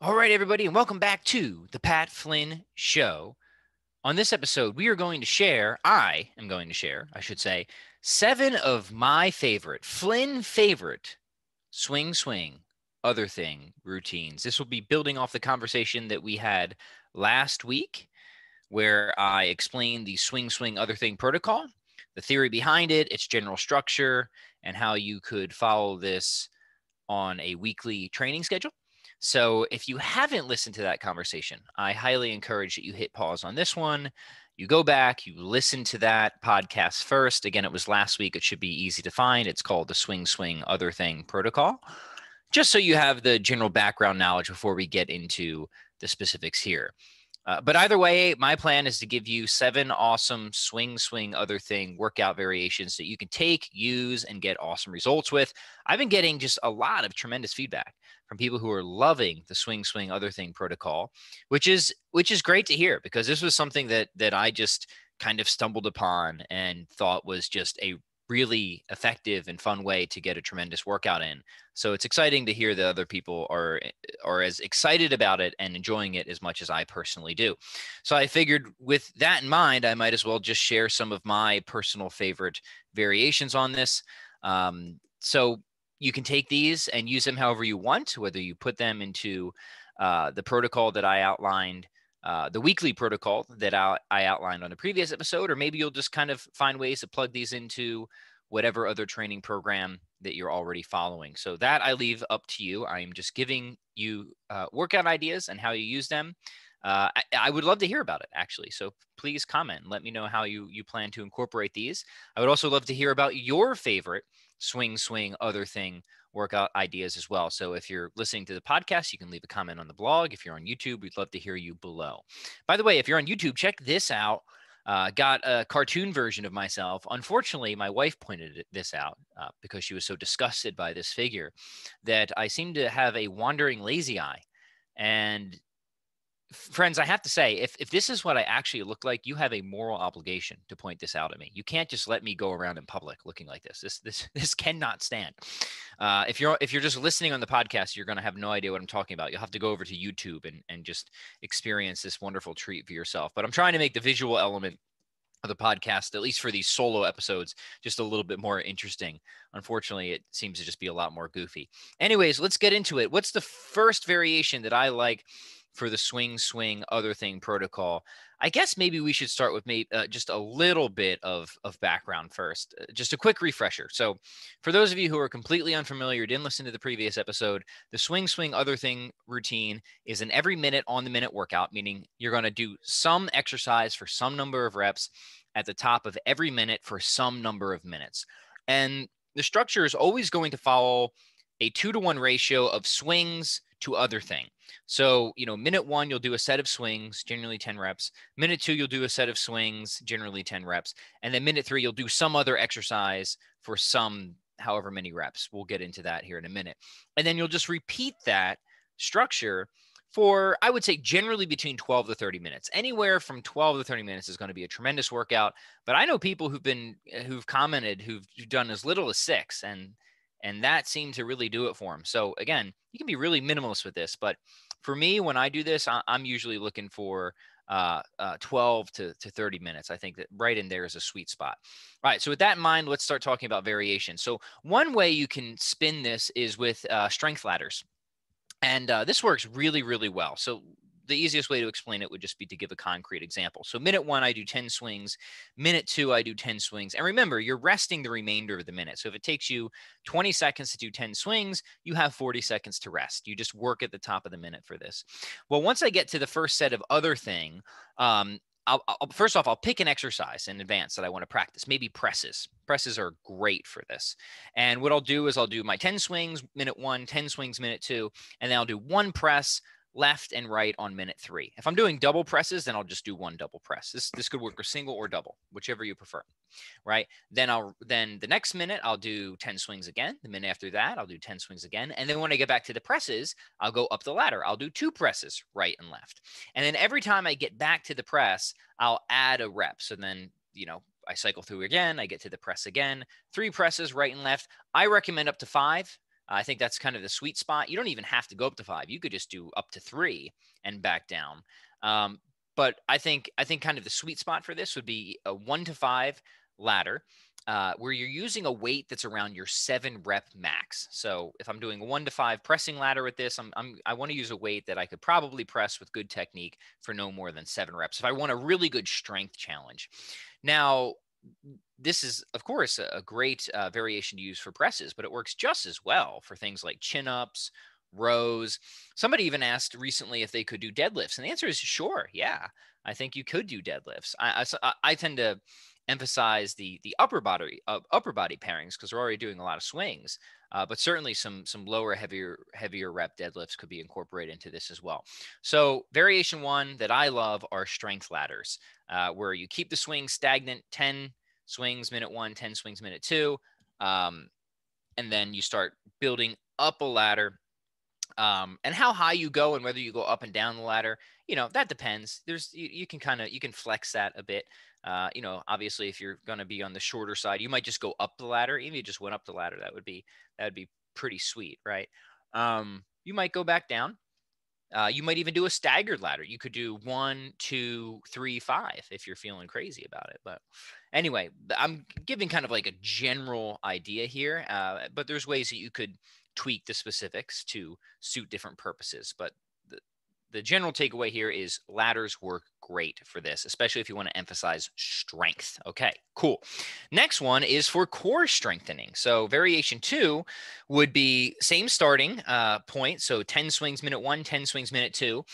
All right, everybody, and welcome back to the Pat Flynn Show. On this episode, we are going to share, I am going to share, I should say, seven of my favorite, Flynn favorite, swing, swing, other thing routines. This will be building off the conversation that we had last week, where I explained the swing, swing, other thing protocol, the theory behind it, its general structure, and how you could follow this on a weekly training schedule. So if you haven't listened to that conversation, I highly encourage that you hit pause on this one. You go back, you listen to that podcast first. Again, it was last week. It should be easy to find. It's called the Swing Swing Other Thing Protocol, just so you have the general background knowledge before we get into the specifics here. Uh, but either way, my plan is to give you seven awesome swing, swing, other thing workout variations that you can take, use, and get awesome results with. I've been getting just a lot of tremendous feedback from people who are loving the swing swing other thing protocol which is which is great to hear because this was something that that i just kind of stumbled upon and thought was just a really effective and fun way to get a tremendous workout in so it's exciting to hear that other people are are as excited about it and enjoying it as much as i personally do so i figured with that in mind i might as well just share some of my personal favorite variations on this um, so you can take these and use them however you want, whether you put them into uh, the protocol that I outlined, uh, the weekly protocol that I, I outlined on a previous episode, or maybe you'll just kind of find ways to plug these into whatever other training program that you're already following. So that I leave up to you. I am just giving you uh, workout ideas and how you use them. Uh, I, I, would love to hear about it actually. So please comment. Let me know how you you plan to incorporate these. I would also love to hear about your favorite swing, swing, other thing workout ideas as well. So if you're listening to the podcast, you can leave a comment on the blog. If you're on YouTube, we'd love to hear you below. By the way, if you're on YouTube, check this out. Uh, got a cartoon version of myself. Unfortunately, my wife pointed this out uh, because she was so disgusted by this figure that I seem to have a wandering lazy eye. And friends, I have to say, if, if this is what I actually look like, you have a moral obligation to point this out at me. You can't just let me go around in public looking like this. This this this cannot stand. Uh, if you're if you're just listening on the podcast, you're going to have no idea what I'm talking about. You'll have to go over to YouTube and and just experience this wonderful treat for yourself. But I'm trying to make the visual element of the podcast, at least for these solo episodes, just a little bit more interesting. Unfortunately, it seems to just be a lot more goofy. Anyways, let's get into it. What's the first variation that I like? for the swing, swing, other thing protocol. I guess maybe we should start with maybe uh, just a little bit of, of background first, uh, just a quick refresher. So, for those of you who are completely unfamiliar, didn't listen to the previous episode, the swing, swing, other thing routine is an every minute on the minute workout, meaning you're going to do some exercise for some number of reps at the top of every minute for some number of minutes. And the structure is always going to follow a two to one ratio of swings to other thing. So, you know, minute one, you'll do a set of swings, generally 10 reps. Minute two, you'll do a set of swings, generally 10 reps. And then minute three, you'll do some other exercise for some however many reps. We'll get into that here in a minute. And then you'll just repeat that structure for I would say generally between 12 to 30 minutes. Anywhere from 12 to 30 minutes is going to be a tremendous workout, but I know people who've been who've commented who've done as little as 6 and and that seemed to really do it for him. So again, you can be really minimalist with this, but for me, when I do this, I, am usually looking for uh, uh, 12 to, to 30 minutes. I think that right in there is a sweet spot. All right. So with that in mind, let's start talking about variation. So one way you can spin this is with uh, strength ladders. And uh, this works really, really well. So the easiest way to explain it would just be to give a concrete example. So minute one, I do 10 swings. Minute two, I do 10 swings. And remember, you're resting the remainder of the minute. So if it takes you 20 seconds to do 10 swings, you have 40 seconds to rest. You just work at the top of the minute for this. Well, once I get to the first set of other thing, um, I'll, I'll, first off, I'll pick an exercise in advance that I want to practice. Maybe presses. Presses are great for this. And what I'll do is I'll do my 10 swings, minute one, 10 swings, minute two, and then I'll do one press, left and right on minute three. If I'm doing double presses, then I'll just do one double press. This this could work for single or double, whichever you prefer, right? Then I'll then the next minute I'll do 10 swings again. The minute after that I'll do 10 swings again, and then when I get back to the presses, I'll go up the ladder. I'll do two presses right and left, and then every time I get back to the press, I'll add a rep. So then you know I cycle through again. I get to the press again. Three presses right and left. I recommend up to five. I think that's kind of the sweet spot. You don't even have to go up to five. You could just do up to three and back down. Um, but I think I think kind of the sweet spot for this would be a one to five ladder. Uh, where you're using a weight that's around your seven rep max. So if I'm doing one to five pressing ladder with this, I'm, I'm i want to use a weight that I could probably press with good technique for no more than seven reps. If I want a really good strength challenge, now this is, of course, a, a great uh, variation to use for presses, but it works just as well for things like chin ups, rows. Somebody even asked recently if they could do deadlifts, and the answer is sure. Yeah, I think you could do deadlifts. I, I, I tend to emphasize the the upper body uh, upper body pairings because we're already doing a lot of swings, uh, but certainly some some lower heavier heavier rep deadlifts could be incorporated into this as well. So variation one that I love are strength ladders, uh, where you keep the swing stagnant, ten swings minute one, 10 swings minute two, um, and then you start building up a ladder. Um, and how high you go and whether you go up and down the ladder you know that depends there's you, you can kind of you can flex that a bit uh, you know, obviously, if you're going to be on the shorter side, you might just go up the ladder. Even if you just went up the ladder, that would be that would be pretty sweet, right? Um, you might go back down. Uh, you might even do a staggered ladder. You could do one, two, three, five if you're feeling crazy about it. But anyway, I'm giving kind of like a general idea here, uh, but there's ways that you could tweak the specifics to suit different purposes. But the, the general takeaway here is ladders work great for this, especially if you want to emphasize strength. Okay, cool. Next one is for core strengthening. So variation two would be same starting uh, point. So 10 swings minute one, 10 swings minute two.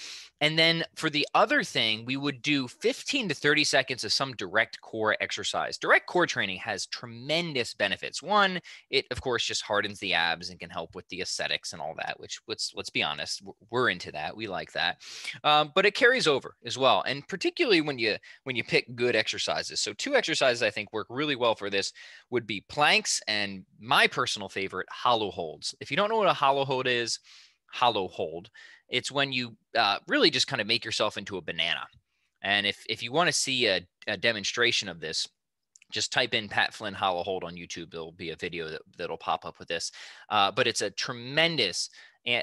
And then for the other thing, we would do 15 to 30 seconds of some direct core exercise. Direct core training has tremendous benefits. One, it of course just hardens the abs and can help with the aesthetics and all that, which let's let's be honest, we're into that. We like that. Um, but it carries over as well. And particularly when you when you pick good exercises. So two exercises I think work really well for this would be planks and my personal favorite hollow holds. If you don't know what a hollow hold is, hollow hold, it's when you uh, really just kind of make yourself into a banana. And if if you want to see a, a demonstration of this, just type in Pat Flynn hollow hold on YouTube. There'll be a video that, that'll pop up with this. Uh, but it's a tremendous uh,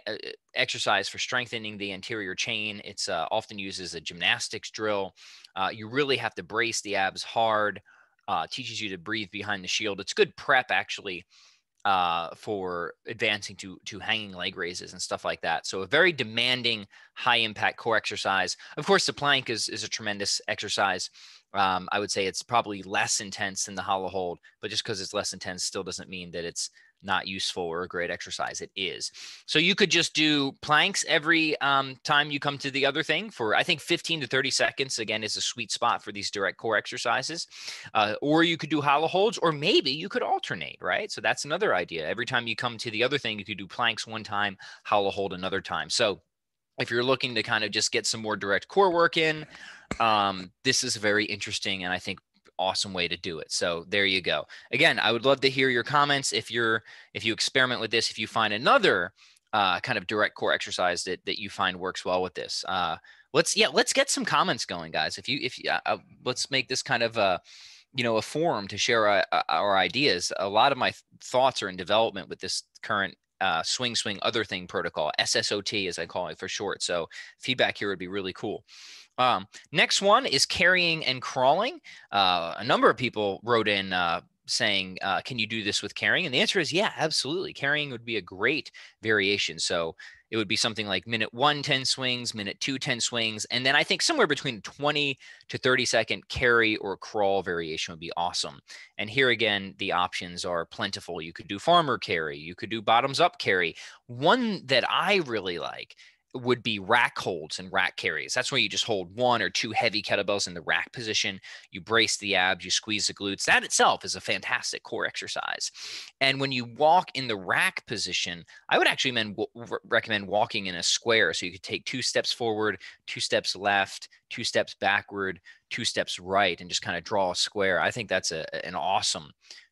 exercise for strengthening the anterior chain. It's uh, often used as a gymnastics drill. Uh, you really have to brace the abs hard. Uh, teaches you to breathe behind the shield. It's good prep actually uh, for advancing to to hanging leg raises and stuff like that. So a very demanding, high impact core exercise. Of course, the plank is is a tremendous exercise. Um, I would say it's probably less intense than the hollow hold, but just because it's less intense still doesn't mean that it's not useful or a great exercise. It is. So you could just do planks every um, time you come to the other thing for, I think, 15 to 30 seconds, again, is a sweet spot for these direct core exercises. Uh, or you could do hollow holds, or maybe you could alternate, right? So that's another idea. Every time you come to the other thing, you could do planks one time, hollow hold another time. So if you're looking to kind of just get some more direct core work in, um, this is very interesting and I think awesome way to do it. So there you go. Again, I would love to hear your comments if you're if you experiment with this, if you find another uh, kind of direct core exercise that that you find works well with this. Uh, let's yeah, let's get some comments going, guys. If you if uh, uh, let's make this kind of a you know a forum to share our, uh, our ideas. A lot of my thoughts are in development with this current uh, swing swing other thing protocol ssot as i call it for short so feedback here would be really cool um, next one is carrying and crawling. Uh, a number of people wrote in uh, saying, uh, "Can you do this with carrying?" And the answer is, yeah, absolutely. Carrying would be a great variation. So it would be something like minute one, 10 swings, minute two, 10 swings. And then I think somewhere between 20 to 30 second carry or crawl variation would be awesome. And here again, the options are plentiful. You could do farmer carry, you could do bottoms up carry. One that I really like would be rack holds and rack carries. That's where you just hold one or two heavy kettlebells in the rack position. You brace the abs, you squeeze the glutes. That itself is a fantastic core exercise. And when you walk in the rack position, I would actually recommend walking in a square. So you could take two steps forward, two steps left, two steps backward, two steps right, and just kind of draw a square. I think that's a, an awesome,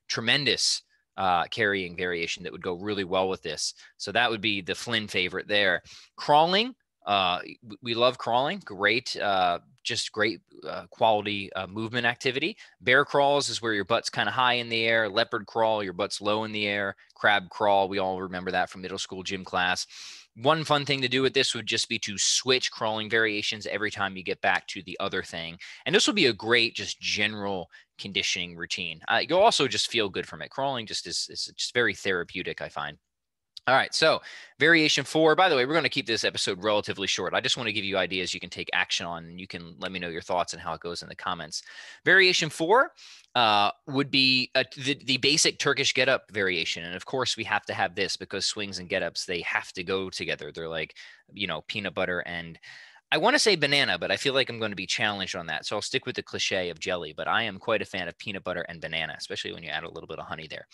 tremendous uh, carrying variation that would go really well with this. So that would be the Flynn favorite there. Crawling, uh, we love crawling. Great, uh, just great uh, quality uh, movement activity. Bear crawls is where your butt's kind of high in the air. Leopard crawl, your butt's low in the air. Crab crawl, we all remember that from middle school gym class one fun thing to do with this would just be to switch crawling variations every time you get back to the other thing. And this will be a great just general conditioning routine. Uh, you'll also just feel good from it. Crawling just is, is just very therapeutic, I find. All right, so variation four. By the way, we're going to keep this episode relatively short. I just want to give you ideas you can take action on. And you can let me know your thoughts and how it goes in the comments. Variation four uh, would be a, the, the basic Turkish getup variation, and of course we have to have this because swings and getups they have to go together. They're like you know peanut butter and I want to say banana, but I feel like I'm going to be challenged on that. So I'll stick with the cliche of jelly, but I am quite a fan of peanut butter and banana, especially when you add a little bit of honey there.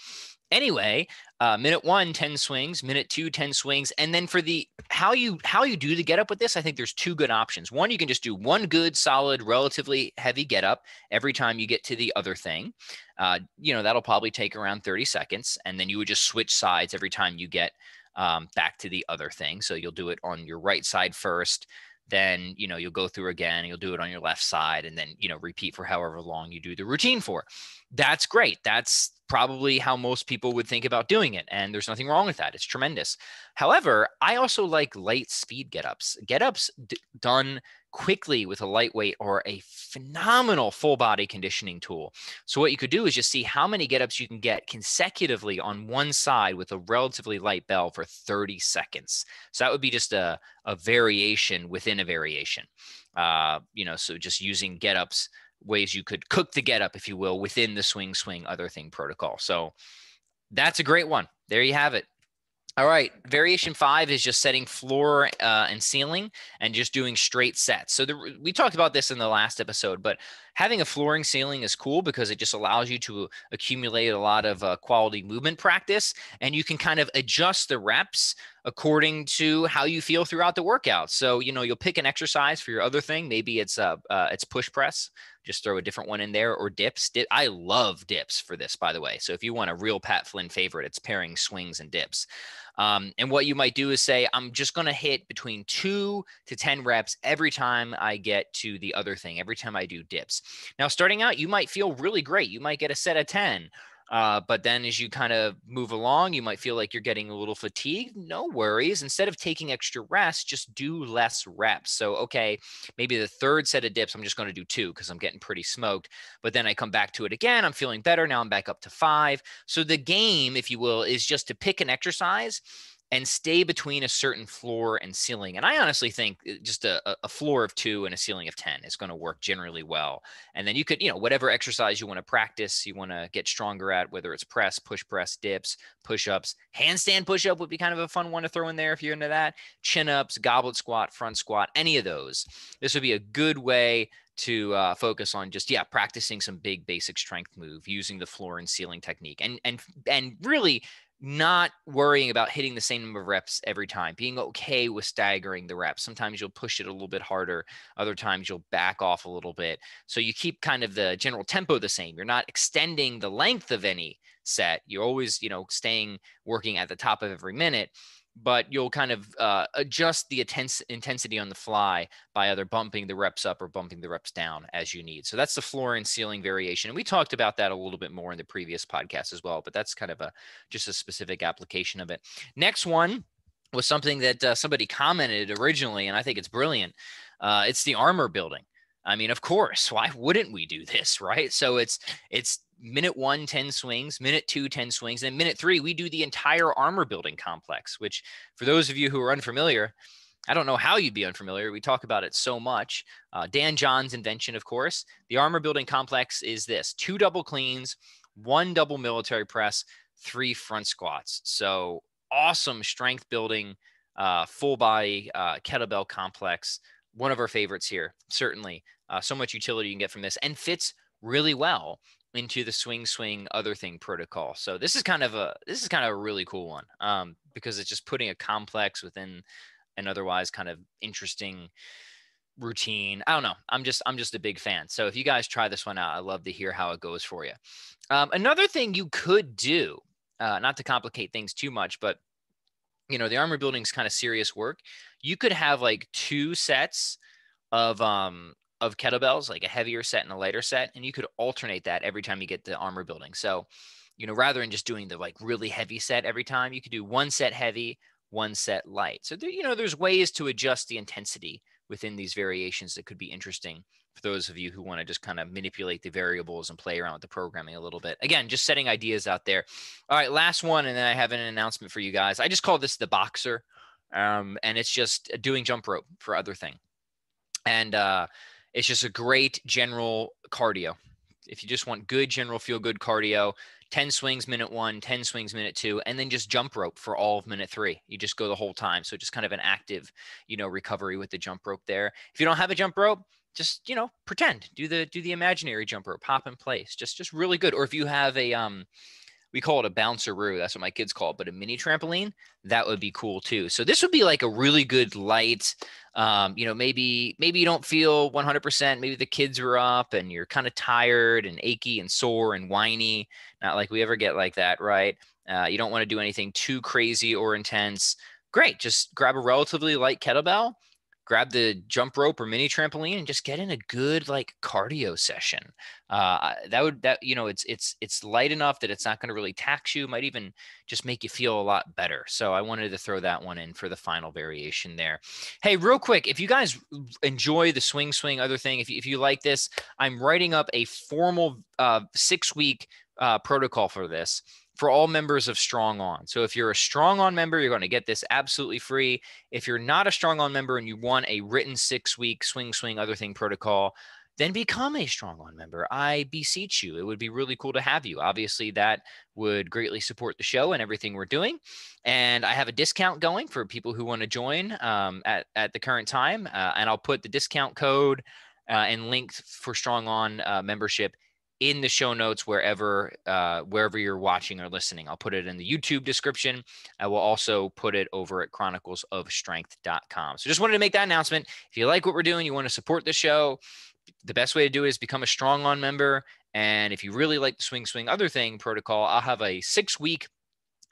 Anyway, uh, minute one, 10 swings, minute two, 10 swings. And then for the how you how you do the get up with this, I think there's two good options. One, you can just do one good, solid, relatively heavy get up every time you get to the other thing. Uh, you know, that'll probably take around 30 seconds. And then you would just switch sides every time you get um, back to the other thing. So you'll do it on your right side first then you know you'll go through again you'll do it on your left side and then you know repeat for however long you do the routine for that's great that's probably how most people would think about doing it and there's nothing wrong with that it's tremendous however i also like light speed get ups get ups d- done quickly with a lightweight or a phenomenal full body conditioning tool. So, what you could do is just see how many get ups you can get consecutively on one side with a relatively light bell for 30 seconds. So, that would be just a, a variation within a variation. Uh, you know, so just using get ups, ways you could cook the get up, if you will, within the swing, swing, other thing protocol. So, that's a great one. There you have it. All right, variation five is just setting floor uh, and ceiling and just doing straight sets. So the, we talked about this in the last episode, but having a flooring ceiling is cool because it just allows you to accumulate a lot of uh, quality movement practice and you can kind of adjust the reps according to how you feel throughout the workout. So you know you'll pick an exercise for your other thing. Maybe it's uh, uh it's push press. Just throw a different one in there or dips. I love dips for this, by the way. So if you want a real Pat Flynn favorite, it's pairing swings and dips. Um, and what you might do is say, I'm just going to hit between two to 10 reps every time I get to the other thing, every time I do dips. Now, starting out, you might feel really great. You might get a set of 10 uh, but then as you kind of move along, you might feel like you're getting a little fatigued. No worries. Instead of taking extra rest, just do less reps. So, okay, maybe the third set of dips, I'm just going to do two because I'm getting pretty smoked. But then I come back to it again. I'm feeling better. Now I'm back up to five. So, the game, if you will, is just to pick an exercise and stay between a certain floor and ceiling. And I honestly think uh, just a, a floor of two and a ceiling of 10 is going to work generally well. And then you could, you know, whatever exercise you want to practice, you want to get stronger at, whether it's press, push press, dips, push ups, handstand push up would be kind of a fun one to throw in there if you're into that, chin ups, goblet squat, front squat, any of those. This would be a good way to uh, focus on just yeah practicing some big basic strength move using the floor and ceiling technique and and and really not worrying about hitting the same number of reps every time, being okay with staggering the reps. Sometimes you'll push it a little bit harder, other times you'll back off a little bit. So you keep kind of the general tempo the same. You're not extending the length of any set. You're always, you know, staying working at the top of every minute but you'll kind of uh, adjust the intens- intensity on the fly by either bumping the reps up or bumping the reps down as you need. So that's the floor and ceiling variation. And we talked about that a little bit more in the previous podcast as well, but that's kind of a just a specific application of it. Next one was something that uh, somebody commented originally, and I think it's brilliant. Uh, it's the armor building. I mean, of course, why wouldn't we do this, right? So it's it's minute one 10 swings minute two 10 swings and minute three we do the entire armor building complex which for those of you who are unfamiliar i don't know how you'd be unfamiliar we talk about it so much uh, dan john's invention of course the armor building complex is this two double cleans one double military press three front squats so awesome strength building uh, full body uh, kettlebell complex one of our favorites here certainly uh, so much utility you can get from this and fits really well into the swing swing other thing protocol. So this is kind of a this is kind of a really cool one um, because it's just putting a complex within an otherwise kind of interesting routine. I don't know. I'm just I'm just a big fan. So if you guys try this one out, I love to hear how it goes for you. Um, another thing you could do, uh, not to complicate things too much, but you know the armor building is kind of serious work. You could have like two sets of um, of kettlebells, like a heavier set and a lighter set, and you could alternate that every time you get the armor building. So, you know, rather than just doing the like really heavy set every time, you could do one set heavy, one set light. So, there, you know, there's ways to adjust the intensity within these variations that could be interesting for those of you who want to just kind of manipulate the variables and play around with the programming a little bit. Again, just setting ideas out there. All right, last one, and then I have an announcement for you guys. I just call this the boxer, um, and it's just uh, doing jump rope for other thing. And uh, it's just a great general cardio. If you just want good general feel good cardio, 10 swings minute one, 10 swings minute two, and then just jump rope for all of minute three. You just go the whole time. So just kind of an active, you know, recovery with the jump rope there. If you don't have a jump rope, just you know pretend do the do the imaginary jump rope in place just just really good or if you have a um we call it a bounceroo. That's what my kids call it, but a mini trampoline that would be cool too. So this would be like a really good light. Um, you know, maybe maybe you don't feel 100%. Maybe the kids were up and you're kind of tired and achy and sore and whiny. Not like we ever get like that, right? Uh, you don't want to do anything too crazy or intense. Great, just grab a relatively light kettlebell grab the jump rope or mini trampoline and just get in a good like cardio session. Uh, that would that you know it's it's it's light enough that it's not going to really tax you. Might even just make you feel a lot better. So I wanted to throw that one in for the final variation there. Hey, real quick, if you guys enjoy the swing swing other thing, if you, if you like this, I'm writing up a formal uh, six week uh, protocol for this for all members of Strong On. So if you're a Strong On member, you're going to get this absolutely free. If you're not a Strong On member and you want a written six week swing, swing, other thing protocol, then become a Strong On member. I beseech you. It would be really cool to have you. Obviously, that would greatly support the show and everything we're doing. And I have a discount going for people who want to join um, at, at the current time. Uh, and I'll put the discount code uh, and link for Strong On uh, membership in the show notes wherever uh, wherever you're watching or listening. I'll put it in the YouTube description. I will also put it over at chroniclesofstrength.com. So just wanted to make that announcement. If you like what we're doing, you want to support the show, the best way to do it is become a strong on member. And if you really like the swing swing other thing protocol, I'll have a six week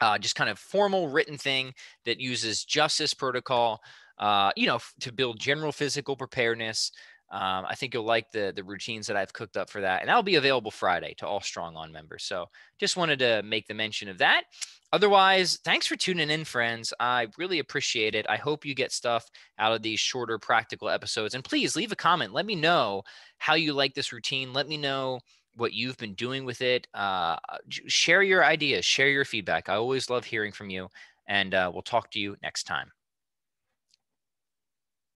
uh, just kind of formal written thing that uses justice protocol, uh, you know, f- to build general physical preparedness, um, I think you'll like the the routines that I've cooked up for that, and that'll be available Friday to all Strong On members. So just wanted to make the mention of that. Otherwise, thanks for tuning in, friends. I really appreciate it. I hope you get stuff out of these shorter practical episodes, and please leave a comment. Let me know how you like this routine. Let me know what you've been doing with it. Uh, share your ideas. Share your feedback. I always love hearing from you, and uh, we'll talk to you next time.